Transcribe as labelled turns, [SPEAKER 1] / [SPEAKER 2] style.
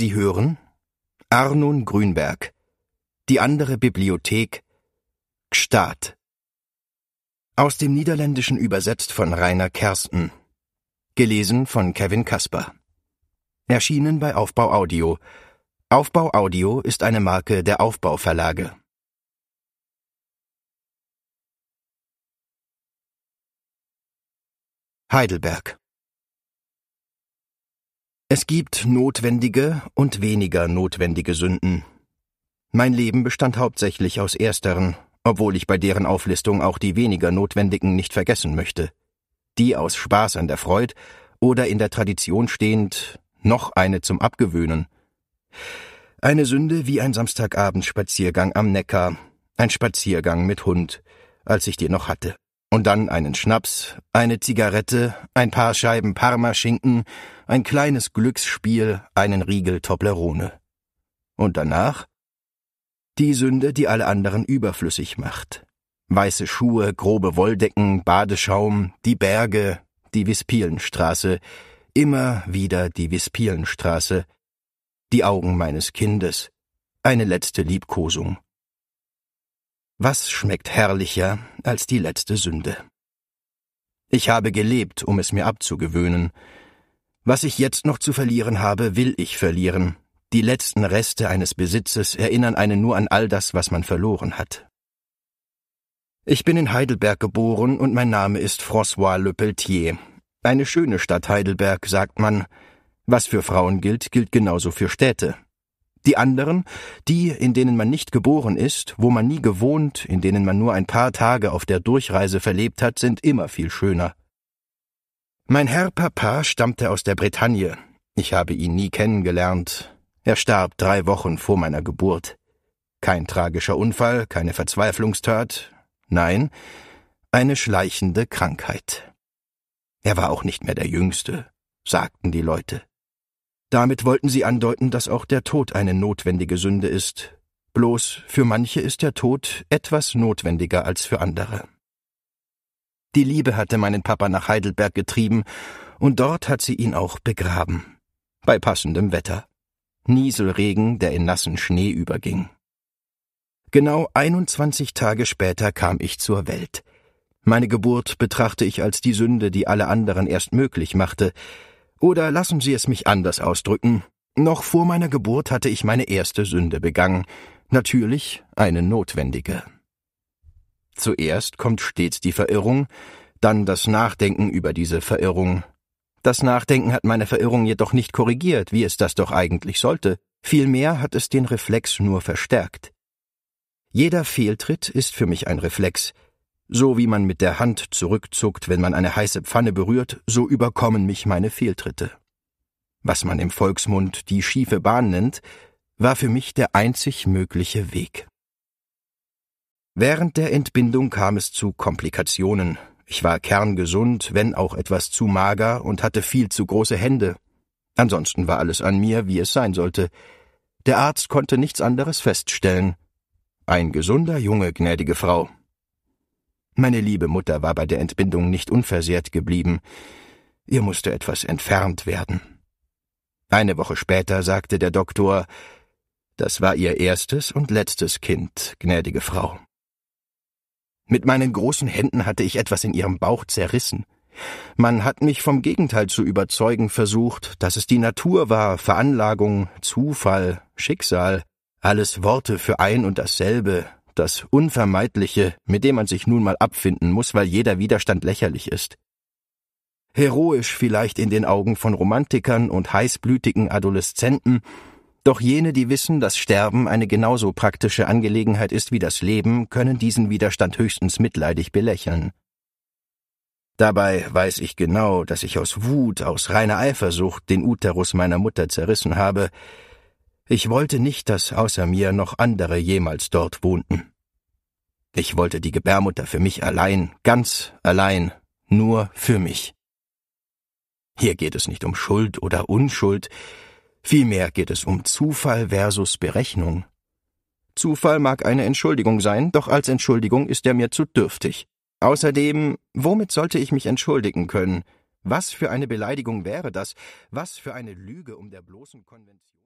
[SPEAKER 1] Sie hören Arnun Grünberg Die andere Bibliothek Gstaad Aus dem Niederländischen übersetzt von Rainer Kersten Gelesen von Kevin Kasper Erschienen bei Aufbau Audio Aufbau Audio ist eine Marke der Aufbauverlage. Heidelberg es gibt notwendige und weniger notwendige Sünden. Mein Leben bestand hauptsächlich aus ersteren, obwohl ich bei deren Auflistung auch die weniger notwendigen nicht vergessen möchte. Die aus Spaß an der Freud oder in der Tradition stehend, noch eine zum Abgewöhnen. Eine Sünde wie ein Samstagabendspaziergang am Neckar, ein Spaziergang mit Hund, als ich den noch hatte und dann einen Schnaps, eine Zigarette, ein paar Scheiben Parmaschinken, ein kleines Glücksspiel, einen Riegel Toblerone. Und danach? Die Sünde, die alle anderen überflüssig macht. Weiße Schuhe, grobe Wolldecken, Badeschaum, die Berge, die Wispielenstraße, immer wieder die Wispielenstraße, die Augen meines Kindes, eine letzte Liebkosung. Was schmeckt herrlicher als die letzte Sünde? Ich habe gelebt, um es mir abzugewöhnen. Was ich jetzt noch zu verlieren habe, will ich verlieren. Die letzten Reste eines Besitzes erinnern einen nur an all das, was man verloren hat. Ich bin in Heidelberg geboren und mein Name ist François Le Pelletier. Eine schöne Stadt Heidelberg, sagt man. Was für Frauen gilt, gilt genauso für Städte. Die anderen, die, in denen man nicht geboren ist, wo man nie gewohnt, in denen man nur ein paar Tage auf der Durchreise verlebt hat, sind immer viel schöner. Mein Herr Papa stammte aus der Bretagne. Ich habe ihn nie kennengelernt. Er starb drei Wochen vor meiner Geburt. Kein tragischer Unfall, keine Verzweiflungstat. Nein, eine schleichende Krankheit. Er war auch nicht mehr der Jüngste, sagten die Leute. Damit wollten sie andeuten, dass auch der Tod eine notwendige Sünde ist. Bloß für manche ist der Tod etwas notwendiger als für andere. Die Liebe hatte meinen Papa nach Heidelberg getrieben, und dort hat sie ihn auch begraben. Bei passendem Wetter. Nieselregen, der in nassen Schnee überging. Genau 21 Tage später kam ich zur Welt. Meine Geburt betrachte ich als die Sünde, die alle anderen erst möglich machte, oder lassen Sie es mich anders ausdrücken. Noch vor meiner Geburt hatte ich meine erste Sünde begangen, natürlich eine notwendige. Zuerst kommt stets die Verirrung, dann das Nachdenken über diese Verirrung. Das Nachdenken hat meine Verirrung jedoch nicht korrigiert, wie es das doch eigentlich sollte, vielmehr hat es den Reflex nur verstärkt. Jeder Fehltritt ist für mich ein Reflex, so wie man mit der Hand zurückzuckt, wenn man eine heiße Pfanne berührt, so überkommen mich meine Fehltritte. Was man im Volksmund die schiefe Bahn nennt, war für mich der einzig mögliche Weg. Während der Entbindung kam es zu Komplikationen. Ich war kerngesund, wenn auch etwas zu mager und hatte viel zu große Hände. Ansonsten war alles an mir, wie es sein sollte. Der Arzt konnte nichts anderes feststellen. Ein gesunder Junge, gnädige Frau, meine liebe Mutter war bei der Entbindung nicht unversehrt geblieben. Ihr musste etwas entfernt werden. Eine Woche später sagte der Doktor, das war ihr erstes und letztes Kind, gnädige Frau. Mit meinen großen Händen hatte ich etwas in ihrem Bauch zerrissen. Man hat mich vom Gegenteil zu überzeugen versucht, dass es die Natur war, Veranlagung, Zufall, Schicksal, alles Worte für ein und dasselbe, das Unvermeidliche, mit dem man sich nun mal abfinden muss, weil jeder Widerstand lächerlich ist. Heroisch vielleicht in den Augen von Romantikern und heißblütigen Adoleszenten, doch jene, die wissen, dass Sterben eine genauso praktische Angelegenheit ist wie das Leben, können diesen Widerstand höchstens mitleidig belächeln. Dabei weiß ich genau, dass ich aus Wut, aus reiner Eifersucht den Uterus meiner Mutter zerrissen habe. Ich wollte nicht, dass außer mir noch andere jemals dort wohnten. Ich wollte die Gebärmutter für mich allein, ganz allein, nur für mich. Hier geht es nicht um Schuld oder Unschuld, vielmehr geht es um Zufall versus Berechnung. Zufall mag eine Entschuldigung sein, doch als Entschuldigung ist er mir zu dürftig. Außerdem, womit sollte ich mich entschuldigen können? Was für eine Beleidigung wäre das? Was für eine Lüge um der bloßen Konvention?